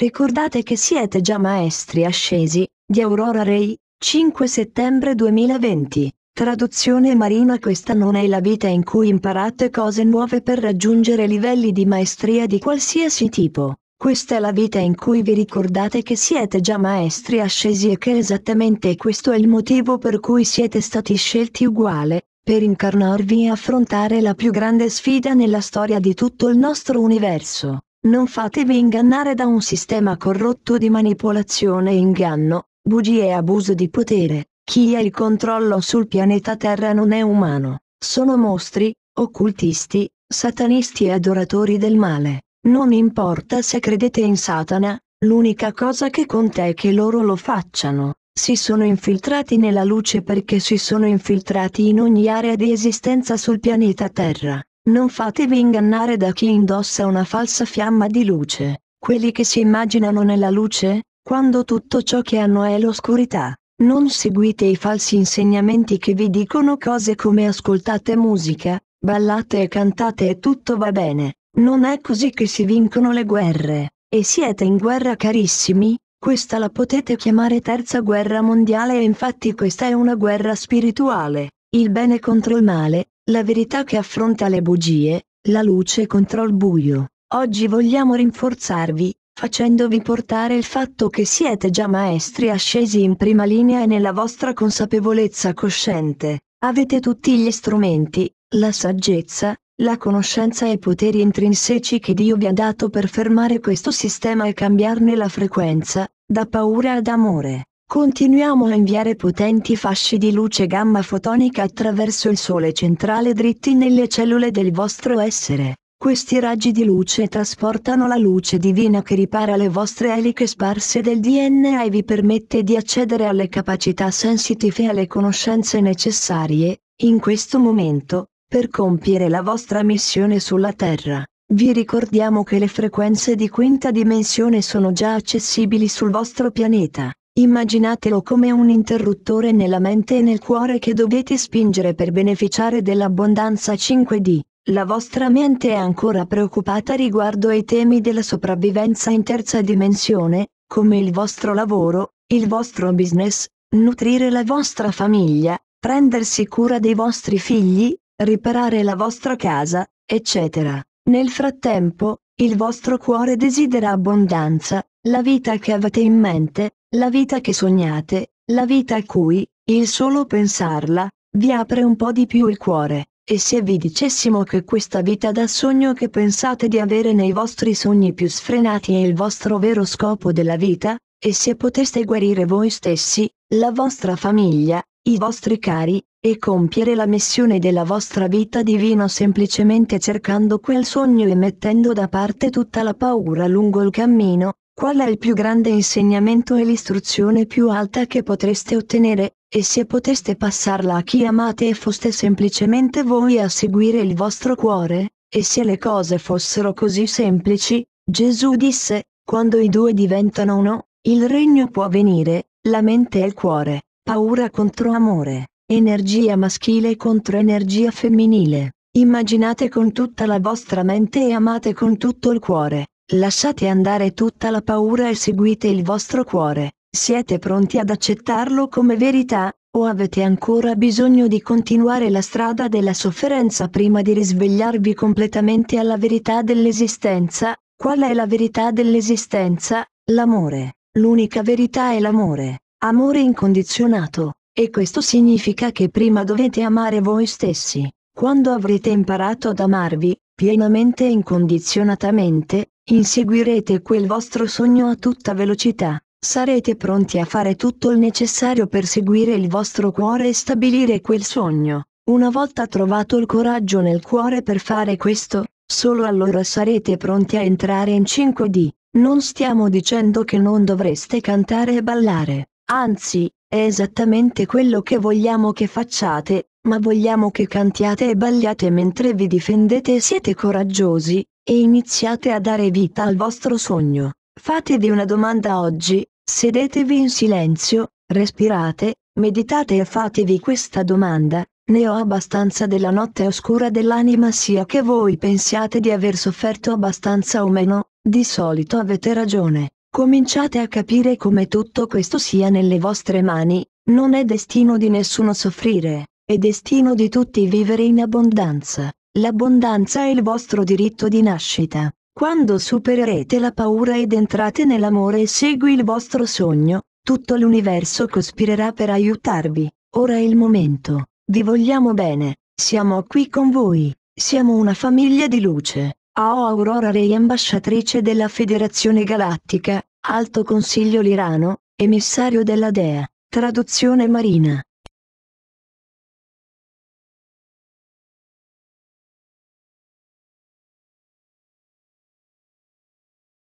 Ricordate che siete già maestri ascesi, di Aurora Ray, 5 settembre 2020. Traduzione Marina Questa non è la vita in cui imparate cose nuove per raggiungere livelli di maestria di qualsiasi tipo. Questa è la vita in cui vi ricordate che siete già maestri ascesi e che esattamente questo è il motivo per cui siete stati scelti uguale, per incarnarvi e affrontare la più grande sfida nella storia di tutto il nostro universo. Non fatevi ingannare da un sistema corrotto di manipolazione e inganno, bugie e abuso di potere. Chi ha il controllo sul pianeta Terra non è umano, sono mostri, occultisti, satanisti e adoratori del male. Non importa se credete in Satana, l'unica cosa che conta è che loro lo facciano. Si sono infiltrati nella luce perché si sono infiltrati in ogni area di esistenza sul pianeta Terra. Non fatevi ingannare da chi indossa una falsa fiamma di luce, quelli che si immaginano nella luce, quando tutto ciò che hanno è l'oscurità. Non seguite i falsi insegnamenti che vi dicono cose come ascoltate musica, ballate e cantate e tutto va bene. Non è così che si vincono le guerre, e siete in guerra carissimi, questa la potete chiamare terza guerra mondiale e infatti questa è una guerra spirituale, il bene contro il male, la verità che affronta le bugie, la luce contro il buio. Oggi vogliamo rinforzarvi, facendovi portare il fatto che siete già maestri ascesi in prima linea e nella vostra consapevolezza cosciente. Avete tutti gli strumenti, la saggezza, la conoscenza e i poteri intrinseci che Dio vi ha dato per fermare questo sistema e cambiarne la frequenza, da paura ad amore. Continuiamo a inviare potenti fasce di luce gamma fotonica attraverso il Sole centrale dritti nelle cellule del vostro essere. Questi raggi di luce trasportano la luce divina che ripara le vostre eliche sparse del DNA e vi permette di accedere alle capacità sensitive e alle conoscenze necessarie, in questo momento, per compiere la vostra missione sulla Terra. Vi ricordiamo che le frequenze di quinta dimensione sono già accessibili sul vostro pianeta. Immaginatelo come un interruttore nella mente e nel cuore che dovete spingere per beneficiare dell'abbondanza 5D. La vostra mente è ancora preoccupata riguardo ai temi della sopravvivenza in terza dimensione, come il vostro lavoro, il vostro business, nutrire la vostra famiglia, prendersi cura dei vostri figli, riparare la vostra casa, eccetera. Nel frattempo, il vostro cuore desidera abbondanza, la vita che avete in mente, la vita che sognate, la vita a cui, il solo pensarla, vi apre un po' di più il cuore, e se vi dicessimo che questa vita da sogno che pensate di avere nei vostri sogni più sfrenati è il vostro vero scopo della vita, e se poteste guarire voi stessi, la vostra famiglia, i vostri cari, e compiere la missione della vostra vita divina semplicemente cercando quel sogno e mettendo da parte tutta la paura lungo il cammino, Qual è il più grande insegnamento e l'istruzione più alta che potreste ottenere, e se poteste passarla a chi amate e foste semplicemente voi a seguire il vostro cuore, e se le cose fossero così semplici, Gesù disse, quando i due diventano uno, il regno può venire, la mente e il cuore, paura contro amore, energia maschile contro energia femminile, immaginate con tutta la vostra mente e amate con tutto il cuore Lasciate andare tutta la paura e seguite il vostro cuore. Siete pronti ad accettarlo come verità, o avete ancora bisogno di continuare la strada della sofferenza prima di risvegliarvi completamente alla verità dell'esistenza? Qual è la verità dell'esistenza? L'amore. L'unica verità è l'amore. Amore incondizionato. E questo significa che prima dovete amare voi stessi. Quando avrete imparato ad amarvi, pienamente e incondizionatamente, Inseguirete quel vostro sogno a tutta velocità, sarete pronti a fare tutto il necessario per seguire il vostro cuore e stabilire quel sogno. Una volta trovato il coraggio nel cuore per fare questo, solo allora sarete pronti a entrare in 5D. Non stiamo dicendo che non dovreste cantare e ballare, anzi, è esattamente quello che vogliamo che facciate, ma vogliamo che cantiate e balliate mentre vi difendete e siete coraggiosi, e iniziate a dare vita al vostro sogno. Fatevi una domanda oggi, sedetevi in silenzio, respirate, meditate e fatevi questa domanda, ne ho abbastanza della notte oscura dell'anima sia che voi pensiate di aver sofferto abbastanza o meno, di solito avete ragione. Cominciate a capire come tutto questo sia nelle vostre mani, non è destino di nessuno soffrire è destino di tutti vivere in abbondanza. L'abbondanza è il vostro diritto di nascita. Quando supererete la paura ed entrate nell'amore e segui il vostro sogno, tutto l'universo cospirerà per aiutarvi. Ora è il momento. Vi vogliamo bene. Siamo qui con voi. Siamo una famiglia di luce. Ao Aurora Rei ambasciatrice della Federazione Galattica, Alto Consiglio Lirano, emissario della Dea, traduzione marina.